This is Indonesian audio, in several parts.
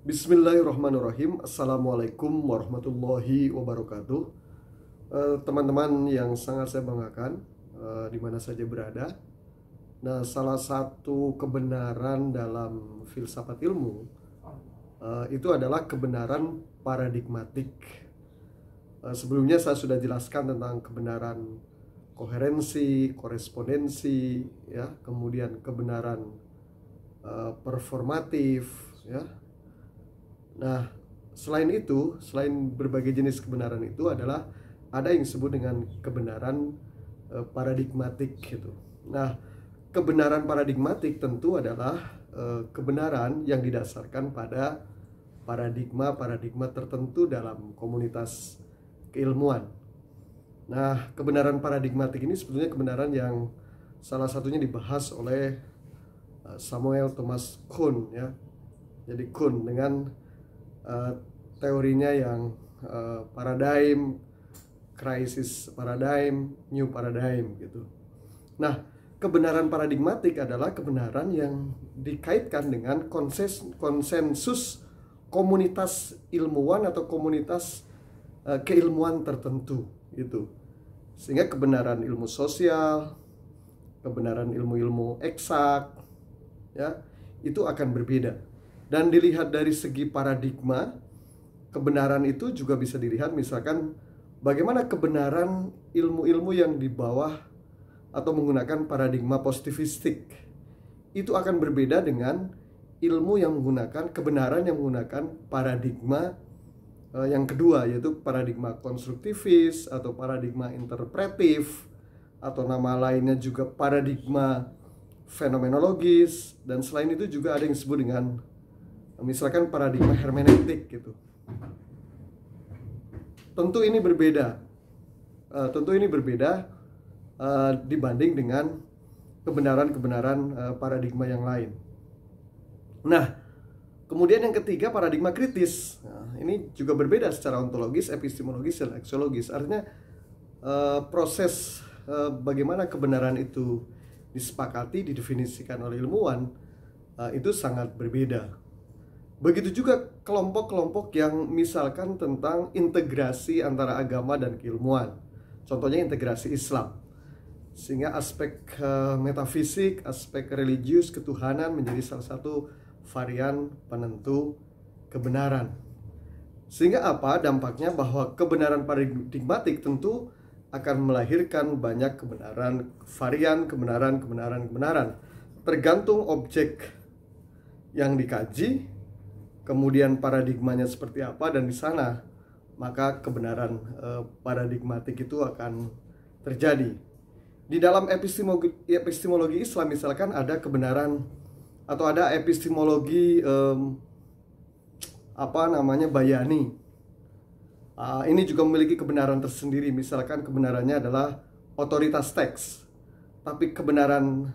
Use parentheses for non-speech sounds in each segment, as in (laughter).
Bismillahirrahmanirrahim Assalamualaikum warahmatullahi wabarakatuh eh, Teman-teman uh, yang sangat saya banggakan uh, mana saja berada Nah salah satu kebenaran dalam filsafat ilmu uh, Itu adalah kebenaran paradigmatik uh, Sebelumnya saya sudah jelaskan tentang kebenaran koherensi, korespondensi ya, Kemudian kebenaran uh, performatif ya Nah, selain itu, selain berbagai jenis kebenaran itu adalah ada yang disebut dengan kebenaran eh, paradigmatik gitu. Nah, kebenaran paradigmatik tentu adalah eh, kebenaran yang didasarkan pada paradigma-paradigma tertentu dalam komunitas keilmuan. Nah, kebenaran paradigmatik ini sebetulnya kebenaran yang salah satunya dibahas oleh eh, Samuel Thomas Kuhn ya. Jadi Kuhn dengan Eh, teorinya yang uh, paradigm crisis paradigm new paradigm gitu nah kebenaran paradigmatik adalah kebenaran yang dikaitkan dengan konses, konsensus komunitas ilmuwan atau komunitas uh, keilmuan tertentu gitu sehingga kebenaran ilmu sosial kebenaran ilmu-ilmu eksak ya itu akan berbeda dan dilihat dari segi paradigma, kebenaran itu juga bisa dilihat misalkan bagaimana kebenaran ilmu-ilmu yang di bawah atau menggunakan paradigma positivistik itu akan berbeda dengan ilmu yang menggunakan kebenaran yang menggunakan paradigma eh, yang kedua yaitu paradigma konstruktivis atau paradigma interpretif atau nama lainnya juga paradigma fenomenologis dan selain itu juga ada yang disebut dengan misalkan paradigma hermeneutik gitu tentu ini berbeda uh, tentu ini berbeda uh, dibanding dengan kebenaran-kebenaran uh, paradigma yang lain nah kemudian yang ketiga paradigma kritis nah, ini juga berbeda secara ontologis epistemologis dan aksiologis artinya uh, proses uh, bagaimana kebenaran itu disepakati didefinisikan oleh ilmuwan uh, itu sangat berbeda Begitu juga kelompok-kelompok yang misalkan tentang integrasi antara agama dan keilmuan. Contohnya integrasi Islam. Sehingga aspek uh, metafisik, aspek religius, ketuhanan menjadi salah satu varian penentu kebenaran. Sehingga apa dampaknya bahwa kebenaran paradigmatik tentu akan melahirkan banyak kebenaran varian kebenaran kebenaran kebenaran tergantung objek yang dikaji kemudian paradigmanya seperti apa dan di sana maka kebenaran eh, paradigmatik itu akan terjadi. Di dalam epistemologi, epistemologi Islam misalkan ada kebenaran atau ada epistemologi apa namanya bayani. Uh, ini juga memiliki kebenaran tersendiri. Misalkan kebenarannya adalah otoritas teks, tapi kebenaran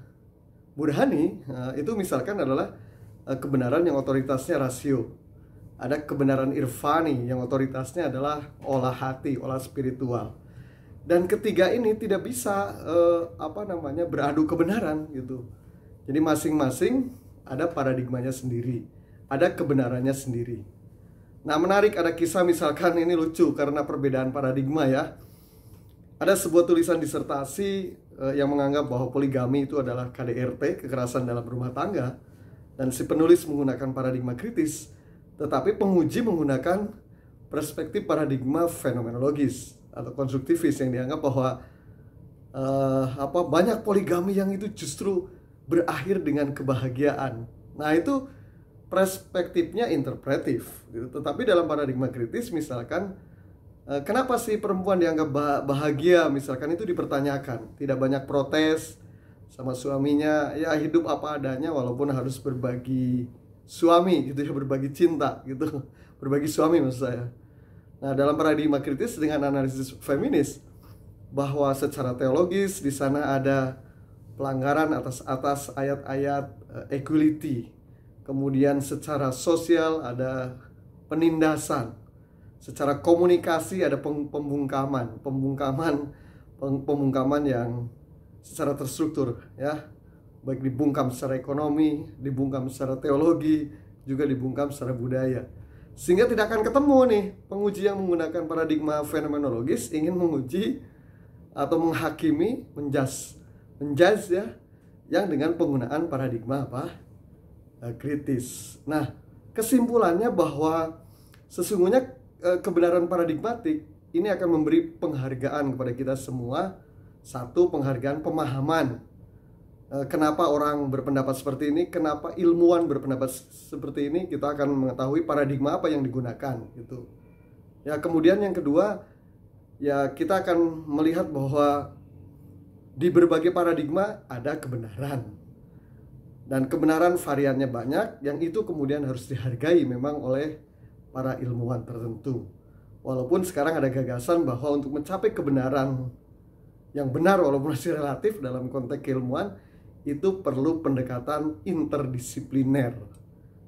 burhani uh, itu misalkan adalah Eh, kebenaran yang otoritasnya rasio. Ada kebenaran irfani yang otoritasnya adalah olah hati, olah spiritual. Dan ketiga ini tidak bisa eh, apa namanya beradu kebenaran gitu. Jadi masing-masing ada paradigmanya sendiri, ada kebenarannya sendiri. Nah, menarik ada kisah misalkan ini lucu karena perbedaan paradigma ya. Ada sebuah tulisan disertasi eh, yang menganggap bahwa poligami itu adalah KDRT, kekerasan dalam rumah tangga dan si penulis menggunakan paradigma kritis, tetapi penguji menggunakan perspektif paradigma fenomenologis atau konstruktivis yang dianggap bahwa uh, apa banyak poligami yang itu justru berakhir dengan kebahagiaan. Nah, itu perspektifnya interpretif. Gitu. Tetapi dalam paradigma kritis misalkan uh, kenapa sih perempuan dianggap bahagia misalkan itu dipertanyakan, tidak banyak protes, sama suaminya ya hidup apa adanya walaupun harus berbagi suami gitu ya berbagi cinta gitu (laughs) berbagi suami maksud saya nah dalam paradigma kritis dengan analisis feminis bahwa secara teologis di sana ada pelanggaran atas atas ayat-ayat eh, equality kemudian secara sosial ada penindasan secara komunikasi ada pembungkaman pembungkaman pembungkaman yang secara terstruktur ya baik dibungkam secara ekonomi dibungkam secara teologi juga dibungkam secara budaya sehingga tidak akan ketemu nih penguji yang menggunakan paradigma fenomenologis ingin menguji atau menghakimi menjas menjas ya yang dengan penggunaan paradigma apa eh, kritis nah kesimpulannya bahwa sesungguhnya eh, kebenaran paradigmatik ini akan memberi penghargaan kepada kita semua satu penghargaan pemahaman eh, kenapa orang berpendapat seperti ini, kenapa ilmuwan berpendapat seperti ini, kita akan mengetahui paradigma apa yang digunakan gitu. Ya, kemudian yang kedua, ya kita akan melihat bahwa di berbagai paradigma ada kebenaran. Dan kebenaran variannya banyak yang itu kemudian harus dihargai memang oleh para ilmuwan tertentu. Walaupun sekarang ada gagasan bahwa untuk mencapai kebenaran yang benar walaupun masih relatif dalam konteks keilmuan itu perlu pendekatan interdisipliner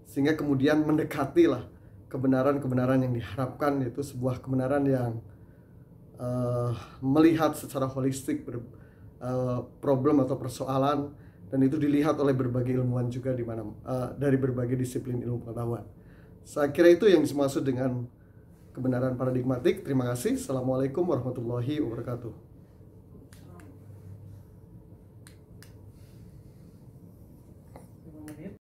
sehingga kemudian mendekatilah kebenaran-kebenaran yang diharapkan yaitu sebuah kebenaran yang uh, melihat secara holistik ber, uh, problem atau persoalan dan itu dilihat oleh berbagai ilmuwan juga di mana uh, dari berbagai disiplin ilmu pengetahuan. Saya kira itu yang dimaksud dengan kebenaran paradigmatik. Terima kasih. Assalamualaikum warahmatullahi wabarakatuh.